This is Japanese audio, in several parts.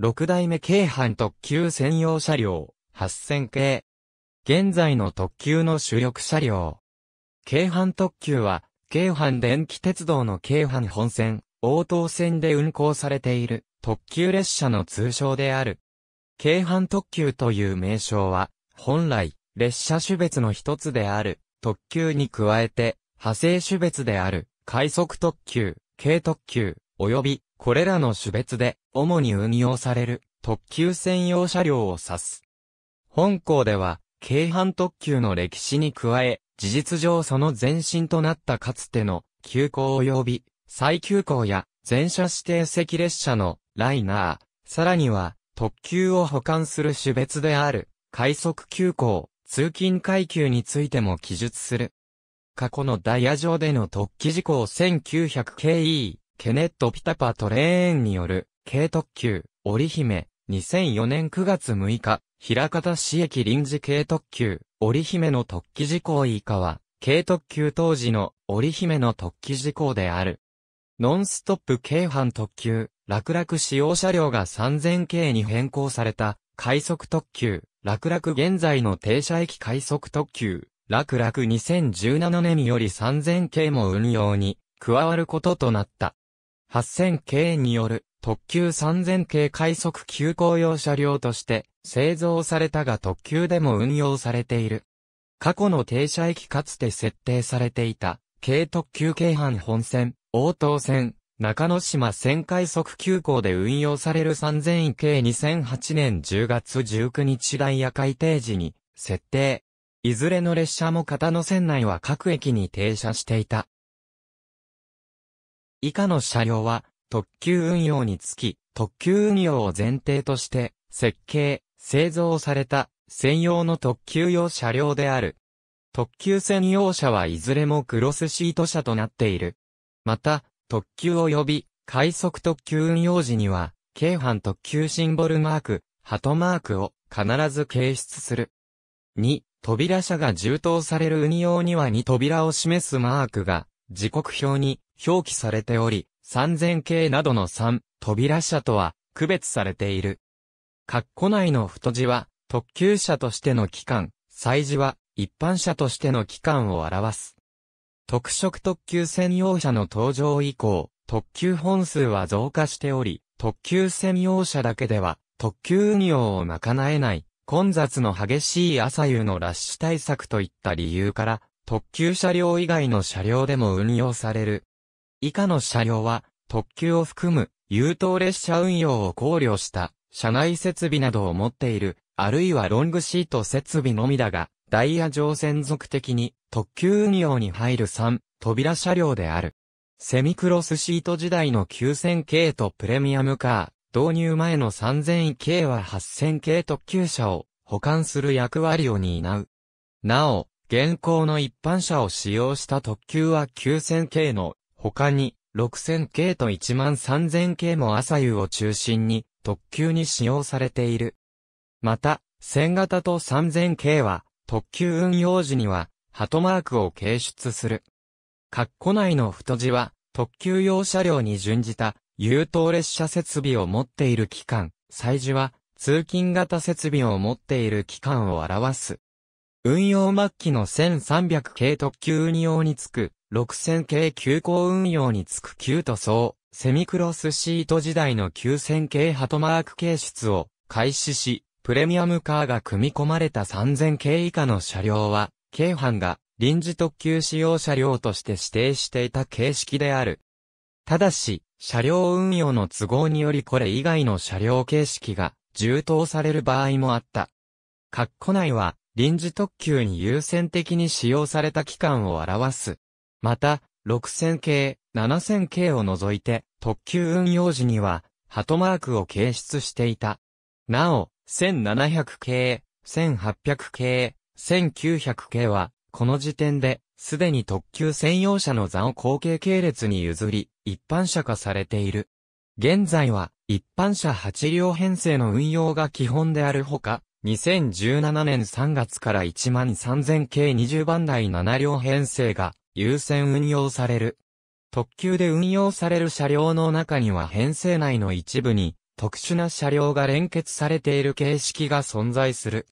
6代目京阪特急専用車両、8000系。現在の特急の主力車両。京阪特急は、京阪電気鉄道の京阪本線、応答線で運行されている特急列車の通称である。京阪特急という名称は、本来、列車種別の一つである、特急に加えて、派生種別である、快速特急、軽特急、及び、これらの種別で、主に運用される、特急専用車両を指す。本校では、京阪特急の歴史に加え、事実上その前身となったかつての、急行及び、再急行や、全車指定席列車の、ライナー、さらには、特急を保管する種別である、快速急行、通勤階級についても記述する。過去のダイヤ上での特記事項 1900KE、ケネット・ピタパトレーンによる、軽特急、織姫、2004年9月6日、平方市駅臨時軽特急、織姫の特記事項以下は、軽特急当時の織姫の特記事項である。ノンストップ軽阪特急、楽々使用車両が3000系に変更された、快速特急、楽々現在の停車駅快速特急、楽々2017年より3000系も運用に加わることとなった。8000系による特急3000系快速急行用車両として製造されたが特急でも運用されている。過去の停車駅かつて設定されていた、軽特急京阪本線、応答線、中之島線快速急行で運用される3000系2008年10月19日ダイヤ改定時に設定。いずれの列車も片野線内は各駅に停車していた。以下の車両は、特急運用につき、特急運用を前提として、設計、製造された、専用の特急用車両である。特急専用車はいずれもクロスシート車となっている。また、特急及び、快速特急運用時には、京阪特急シンボルマーク、ハトマークを必ず掲出する。2、扉車が充当される運用には2扉を示すマークが、時刻表に表記されており、3000系などの3、扉車とは区別されている。括弧内の太字は、特急車としての期間、祭字は、一般車としての期間を表す。特色特急専用車の登場以降、特急本数は増加しており、特急専用車だけでは、特急運用を賄えない、混雑の激しい朝夕のラッシュ対策といった理由から、特急車両以外の車両でも運用される以下の車両は、特急を含む、優等列車運用を考慮した、車内設備などを持っている、あるいはロングシート設備のみだが、ダイヤ上専属的に、特急運用に入る3、扉車両である。セミクロスシート時代の9000系とプレミアムカー、導入前の3000系は8000系特急車を保管する役割を担う。なお、現行の一般車を使用した特急は9000系の他に、6000系と13000系も朝夕を中心に、特急に使用されている。また、1000型と3000系は、特急運用時には、ハトマークを掲出する。括弧内の太字は、特急用車両に準じた、優等列車設備を持っている機関、祭事は、通勤型設備を持っている機関を表す。運用末期の1300系特急運用につく、6000系急行運用につく旧塗装、セミクロスシート時代の9000系ハトマーク形出を開始し、プレミアムカーが組み込まれた3000系以下の車両は、京阪が臨時特急使用車両として指定していた形式である。ただし、車両運用の都合によりこれ以外の車両形式が充当される場合もあった。括弧内は、臨時特急に優先的に使用された期間を表す。また、6000系、7000系を除いて、特急運用時には、ハトマークを掲出していた。なお、1700系、1800系、1900系は、この時点で、すでに特急専用車の座を後継系列に譲り、一般車化されている。現在は、一般車8両編成の運用が基本であるほか、2017年3月から1万3000系20番台7両編成が優先運用される。特急で運用される車両の中には編成内の一部に特殊な車両が連結されている形式が存在する。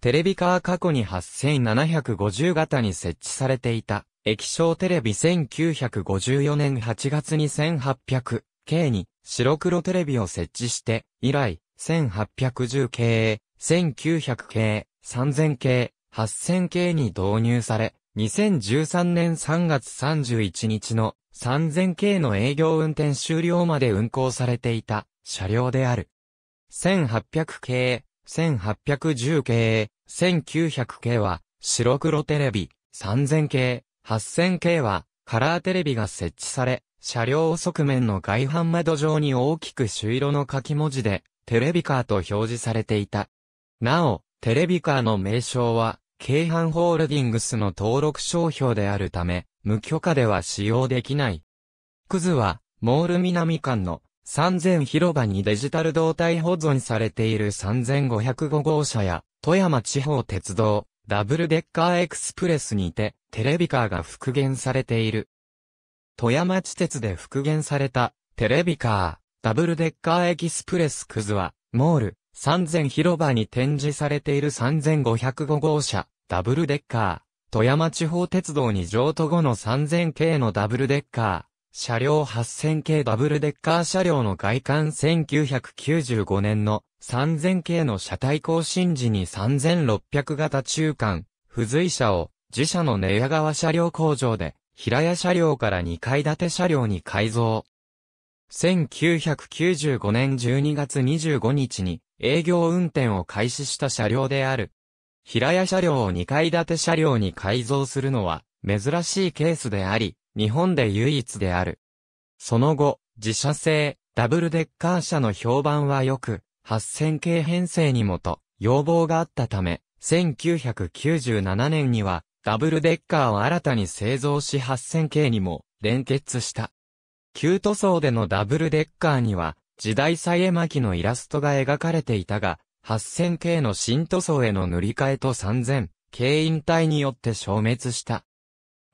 テレビカー過去に8750型に設置されていた液晶テレビ1954年8月に 1800K に白黒テレビを設置して以来 1810K 1900系、3000系、8000系に導入され、2013年3月31日の3000系の営業運転終了まで運行されていた車両である。1800系、1810系、1900系は白黒テレビ、3000系、8000系はカラーテレビが設置され、車両側面の外反窓上に大きく朱色の書き文字でテレビカーと表示されていた。なお、テレビカーの名称は、京阪ホールディングスの登録商標であるため、無許可では使用できない。クズは、モール南間の3000広場にデジタル動態保存されている3505号車や、富山地方鉄道、ダブルデッカーエクスプレスにて、テレビカーが復元されている。富山地鉄で復元された、テレビカー、ダブルデッカーエキスプレスクズは、モール、三千広場に展示されている三千五百五号車、ダブルデッカー、富山地方鉄道に譲渡後の三千系のダブルデッカー、車両八千系ダブルデッカー車両の外観1995年の三千系の車体更新時に三千六百型中間、付随車を自社の寝屋川車両工場で平屋車両から二階建て車両に改造。1995年12月25日に営業運転を開始した車両である。平屋車両を2階建て車両に改造するのは珍しいケースであり、日本で唯一である。その後、自社製、ダブルデッカー車の評判は良く、8000系編成にもと要望があったため、1997年にはダブルデッカーを新たに製造し8000系にも連結した。旧塗装でのダブルデッカーには時代祭絵巻のイラストが描かれていたが、8000系の新塗装への塗り替えと3000系引退によって消滅した。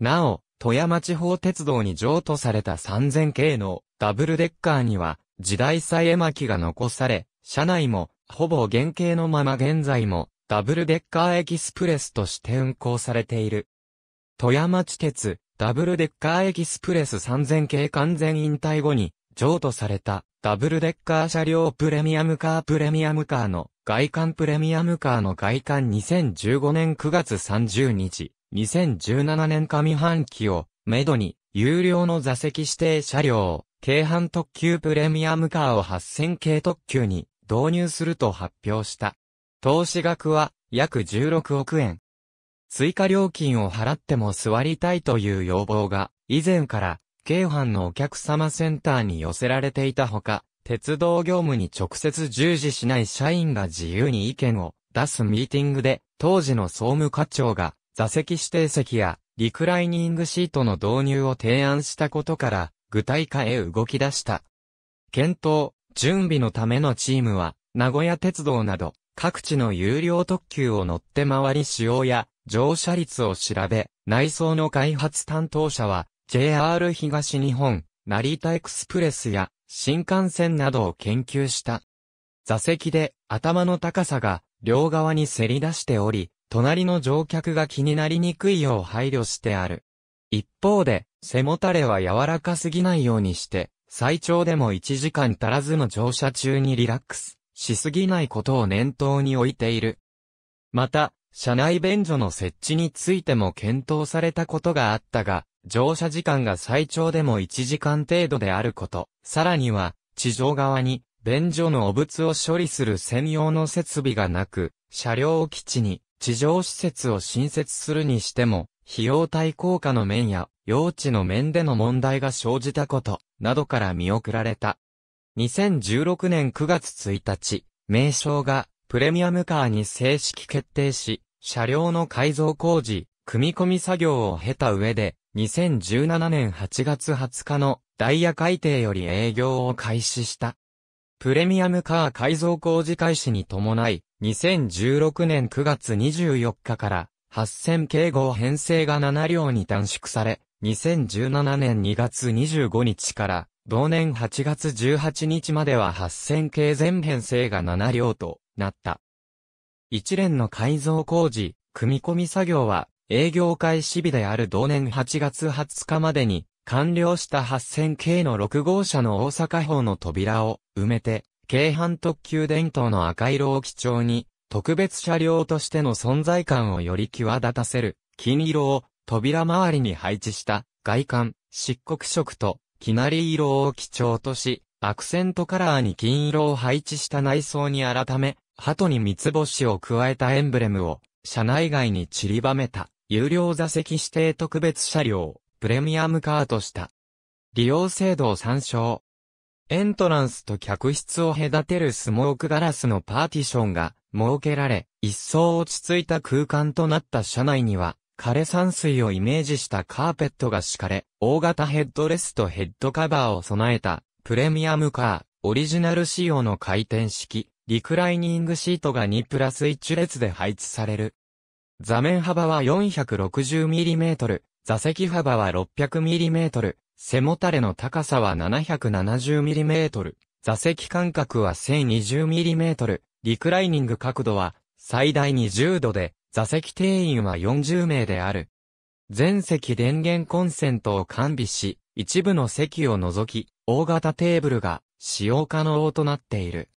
なお、富山地方鉄道に譲渡された3000系のダブルデッカーには、時代祭絵巻が残され、車内も、ほぼ原型のまま現在も、ダブルデッカーエキスプレスとして運行されている。富山地鉄、ダブルデッカーエキスプレス3000系完全引退後に、譲渡されたダブルデッカー車両プレミアムカープレミアムカーの外観プレミアムカーの外観2015年9月30日、2017年上半期をめどに有料の座席指定車両、軽半特急プレミアムカーを8000系特急に導入すると発表した。投資額は約16億円。追加料金を払っても座りたいという要望が以前から京阪のお客様センターに寄せられていたほか、鉄道業務に直接従事しない社員が自由に意見を出すミーティングで、当時の総務課長が座席指定席やリクライニングシートの導入を提案したことから、具体化へ動き出した。検討、準備のためのチームは、名古屋鉄道など、各地の有料特急を乗って回り使用や、乗車率を調べ、内装の開発担当者は、JR 東日本、成田エクスプレスや新幹線などを研究した。座席で頭の高さが両側にせり出しており、隣の乗客が気になりにくいよう配慮してある。一方で、背もたれは柔らかすぎないようにして、最長でも1時間足らずの乗車中にリラックスしすぎないことを念頭に置いている。また、車内便所の設置についても検討されたことがあったが、乗車時間が最長でも1時間程度であること、さらには、地上側に、便所の汚物を処理する専用の設備がなく、車両基地に、地上施設を新設するにしても、費用対効果の面や、用地の面での問題が生じたこと、などから見送られた。2016年9月1日、名称が、プレミアムカーに正式決定し、車両の改造工事、組み込み作業を経た上で、2017年8月20日のダイヤ改定より営業を開始した。プレミアムカー改造工事開始に伴い、2016年9月24日から8000系号編成が7両に短縮され、2017年2月25日から同年8月18日までは8000系全編成が7両となった。一連の改造工事、組み込み作業は営業開始日である同年8月20日までに、完了した8000系の6号車の大阪方の扉を埋めて、京阪特急伝統の赤色を基調に、特別車両としての存在感をより際立たせる、金色を扉周りに配置した外観、漆黒色と、きなり色を基調とし、アクセントカラーに金色を配置した内装に改め、鳩に三つ星を加えたエンブレムを、車内外に散りばめた。有料座席指定特別車両、プレミアムカーとした。利用制度を参照。エントランスと客室を隔てるスモークガラスのパーティションが設けられ、一層落ち着いた空間となった車内には、枯山水をイメージしたカーペットが敷かれ、大型ヘッドレスとヘッドカバーを備えた、プレミアムカー、オリジナル仕様の回転式、リクライニングシートが2プラス1列で配置される。座面幅は 460mm、座席幅は 600mm、背もたれの高さは 770mm、座席間隔は 1020mm、リクライニング角度は最大20度で、座席定員は40名である。全席電源コンセントを完備し、一部の席を除き、大型テーブルが使用可能となっている。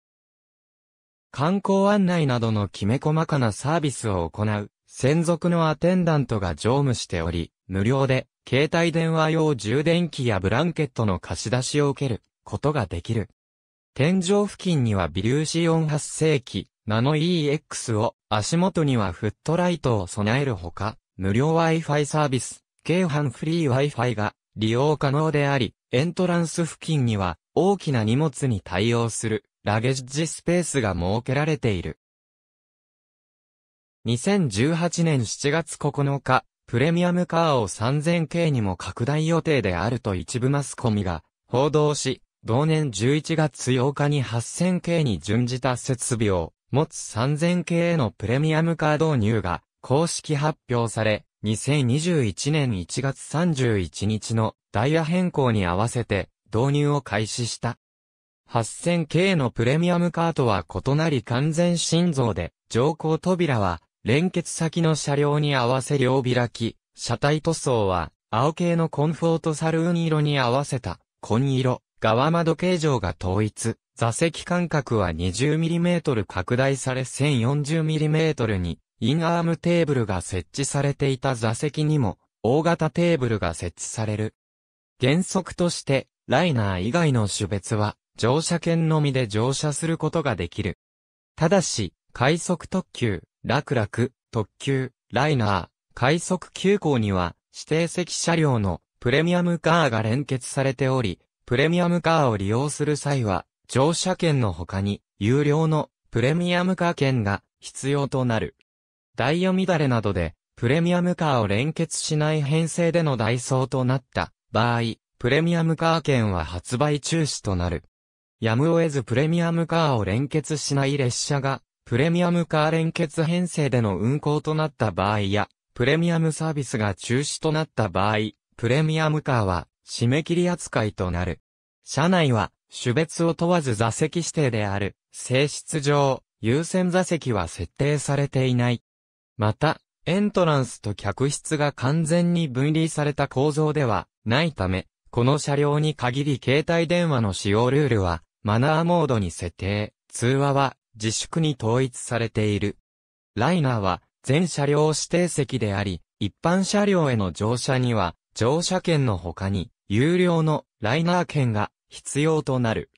観光案内などのきめ細かなサービスを行う専属のアテンダントが乗務しており、無料で、携帯電話用充電器やブランケットの貸し出しを受けることができる。天井付近には微粒子音発生器、ナノ EX を、足元にはフットライトを備えるほか、無料 Wi-Fi サービス、京阪フリー Wi-Fi が利用可能であり、エントランス付近には大きな荷物に対応するラゲッジスペースが設けられている。2018年7月9日、プレミアムカーを 3000K にも拡大予定であると一部マスコミが報道し、同年11月8日に 8000K に準じた設備を持つ 3000K へのプレミアムカー導入が公式発表され、2021年1月31日のダイヤ変更に合わせて導入を開始した。8000K のプレミアムカーとは異なり完全心臓で、乗降扉は連結先の車両に合わせ両開き、車体塗装は、青系のコンフォートサルーン色に合わせた、紺色、側窓形状が統一、座席間隔は 20mm 拡大され 1040mm に、インアームテーブルが設置されていた座席にも、大型テーブルが設置される。原則として、ライナー以外の種別は、乗車券のみで乗車することができる。ただし、快速特急、楽楽、特急、ライナー、快速急行には、指定席車両のプレミアムカーが連結されており、プレミアムカーを利用する際は、乗車券の他に、有料のプレミアムカー券が必要となる。ダイヤ乱れなどで、プレミアムカーを連結しない編成でのダイソーとなった場合、プレミアムカー券は発売中止となる。やむを得ずプレミアムカーを連結しない列車がプレミアムカー連結編成での運行となった場合や、プレミアムサービスが中止となった場合、プレミアムカーは締め切り扱いとなる。車内は、種別を問わず座席指定である、性質上、優先座席は設定されていない。また、エントランスと客室が完全に分離された構造ではないため、この車両に限り携帯電話の使用ルールは、マナーモードに設定、通話は自粛に統一されている。ライナーは全車両指定席であり、一般車両への乗車には乗車券の他に有料のライナー券が必要となる。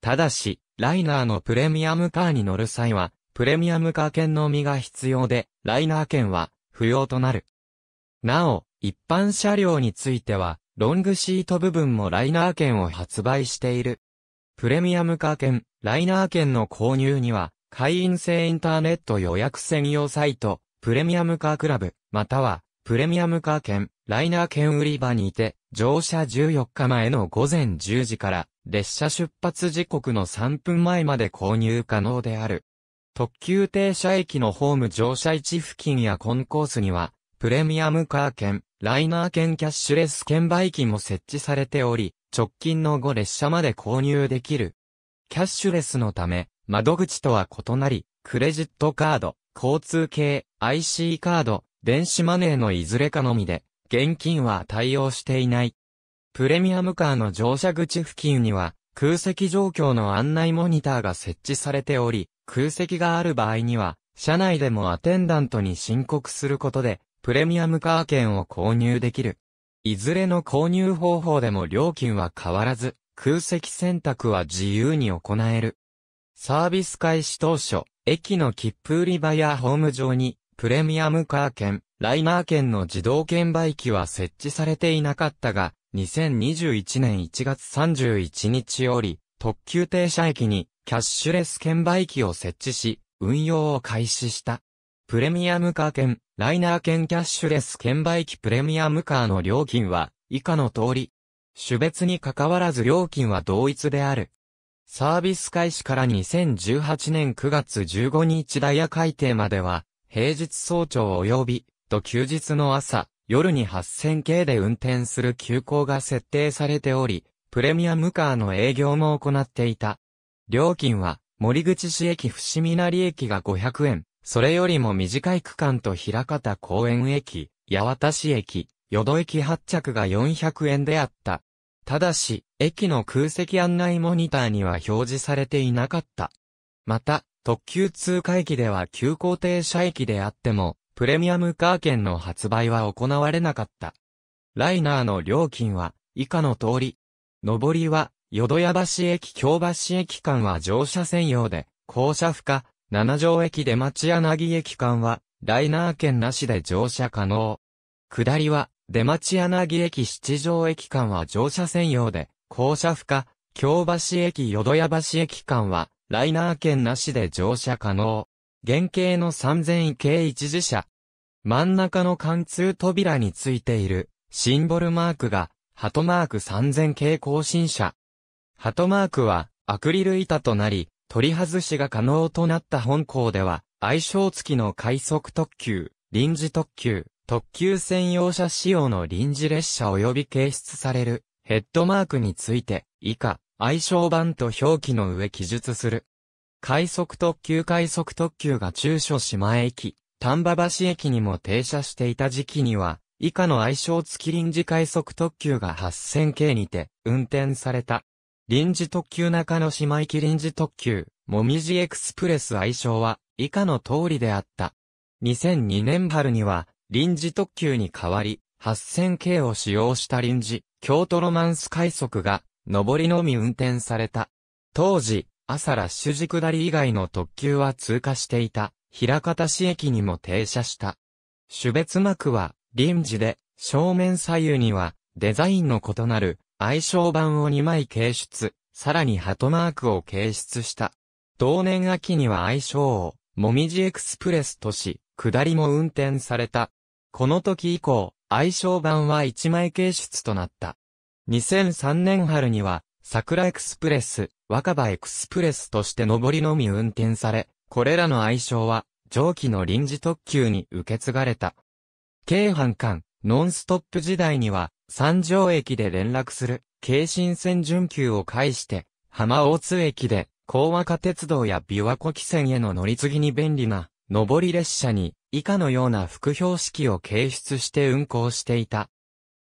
ただし、ライナーのプレミアムカーに乗る際は、プレミアムカー券のみが必要で、ライナー券は不要となる。なお、一般車両については、ロングシート部分もライナー券を発売している。プレミアムカー券、ライナー券の購入には、会員制インターネット予約専用サイト、プレミアムカークラブ、または、プレミアムカー券、ライナー券売り場にて、乗車14日前の午前10時から、列車出発時刻の3分前まで購入可能である。特急停車駅のホーム乗車位置付近やコンコースには、プレミアムカー券、ライナー券キャッシュレス券売機も設置されており、直近の5列車まで購入できる。キャッシュレスのため、窓口とは異なり、クレジットカード、交通系、IC カード、電子マネーのいずれかのみで、現金は対応していない。プレミアムカーの乗車口付近には、空席状況の案内モニターが設置されており、空席がある場合には、車内でもアテンダントに申告することで、プレミアムカー券を購入できる。いずれの購入方法でも料金は変わらず、空席選択は自由に行える。サービス開始当初、駅の切符売り場やホーム上に、プレミアムカー券、ライナー券の自動券売機は設置されていなかったが、2021年1月31日より、特急停車駅にキャッシュレス券売機を設置し、運用を開始した。プレミアムカー券、ライナー券キャッシュレス券売機プレミアムカーの料金は、以下の通り、種別に関わらず料金は同一である。サービス開始から2018年9月15日ダイヤ改定までは、平日早朝及び、と休日の朝、夜に8000系で運転する急行が設定されており、プレミアムカーの営業も行っていた。料金は、森口市駅伏見成駅が500円、それよりも短い区間と平方公園駅、八幡市駅、淀駅発着が400円であった。ただし、駅の空席案内モニターには表示されていなかった。また、特急通過駅では急行停車駅であっても、プレミアムカー券の発売は行われなかった。ライナーの料金は、以下の通り。上りは、淀屋橋駅京橋駅間は乗車専用で、降車不可、七条駅で町柳駅間は、ライナー券なしで乗車可能。下りは、出町柳駅七条駅間は乗車専用で、降車不可、京橋駅淀屋橋駅間は、ライナー券なしで乗車可能。原型の3000系一時車。真ん中の貫通扉についている、シンボルマークが、ハトマーク3000系更新車。ハトマークは、アクリル板となり、取り外しが可能となった本校では、相性付きの快速特急、臨時特急、特急専用車仕様の臨時列車及び掲出されるヘッドマークについて、以下、愛称版と表記の上記述する。快速特急快速特急が中所島駅、丹波橋駅にも停車していた時期には、以下の愛称付き臨時快速特急が8000系にて運転された。臨時特急中野島駅臨時特急、もみじエクスプレス愛称は以下の通りであった。2002年春には臨時特急に代わり、8000系を使用した臨時、京都ロマンス快速が、上りのみ運転された。当時、朝ラッシュ時下り以外の特急は通過していた、平方市駅にも停車した。種別幕は、臨時で、正面左右には、デザインの異なる、愛称版を2枚掲出、さらにハトマークを掲出した。同年秋には愛称を、もみじエクスプレスとし、下りも運転された。この時以降、愛称版は1枚形出となった。2003年春には、桜エクスプレス、若葉エクスプレスとして上りのみ運転され、これらの愛称は、上記の臨時特急に受け継がれた。京阪間、ノンストップ時代には、三条駅で連絡する、京新線準急を介して、浜大津駅で、高和歌鉄道や琵琶湖汽船への乗り継ぎに便利な、上り列車に、以下のような副標識を掲出して運行していた。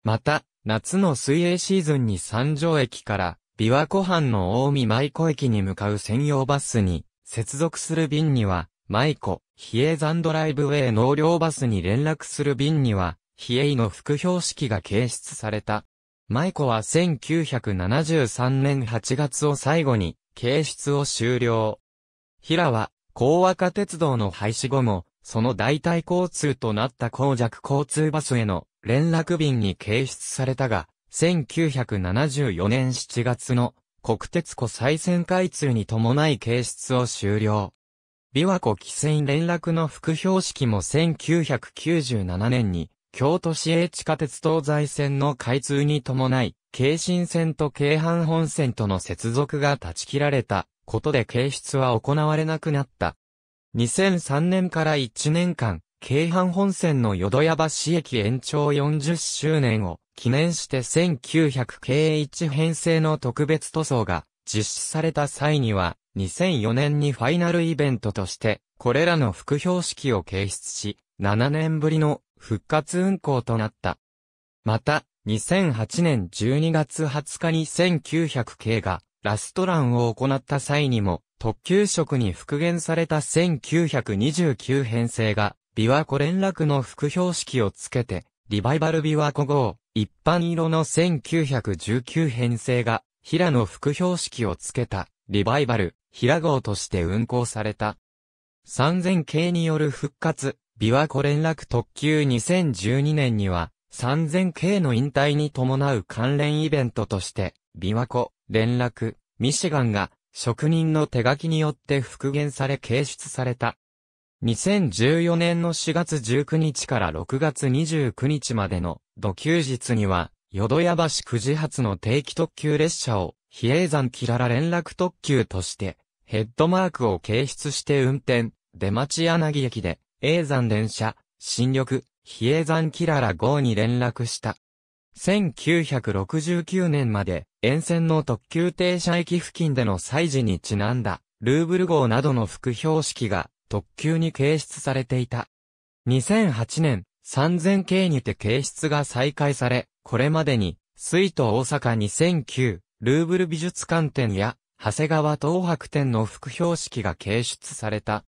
また、夏の水泳シーズンに三条駅から琵琶湖畔の大見舞子駅に向かう専用バスに接続する便には、舞子、比叡山ドライブウェイ納涼バスに連絡する便には、比叡の副標識が掲出された。舞子は1973年8月を最後に、掲出を終了。平は、高和化鉄道の廃止後も、その代替交通となった公弱交通バスへの連絡便に掲出されたが、1974年7月の国鉄湖再線開通に伴い掲出を終了。琵琶湖汽船連絡の副標識も1997年に京都市営地下鉄東西線の開通に伴い、京浜線と京阪本線との接続が断ち切られたことで掲出は行われなくなった。2003年から1年間、京阪本線の淀屋橋駅延長40周年を記念して1900京1編成の特別塗装が実施された際には、2004年にファイナルイベントとして、これらの副標識を掲出し、7年ぶりの復活運行となった。また、2008年12月20日に1900系がラストランを行った際にも、特急色に復元された1929編成が、琵琶湖連絡の副標識をつけて、リバイバル琵琶湖号、一般色の1919編成が、平の副標識をつけた、リバイバル、平号として運行された。3000系による復活、琵琶湖連絡特急2012年には、3000系の引退に伴う関連イベントとして、琵琶湖、連絡、ミシガンが、職人の手書きによって復元され掲出された。2014年の4月19日から6月29日までの土休日には、淀屋橋9時発の定期特急列車を、比叡山キララ連絡特急として、ヘッドマークを掲出して運転、出町柳駅で、永山電車、新緑、比叡山キララ号に連絡した。1969年まで沿線の特急停車駅付近での祭事にちなんだ、ルーブル号などの副標識が特急に掲出されていた。2008年、3000系にて掲出が再開され、これまでに、水都大阪2009、ルーブル美術館展や、長谷川東博展の副標識が掲出された。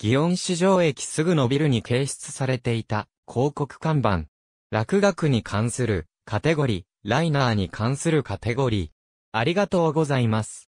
祇園市場駅すぐのビルに掲出されていた広告看板、落学に関するカテゴリー、ライナーに関するカテゴリー。ありがとうございます。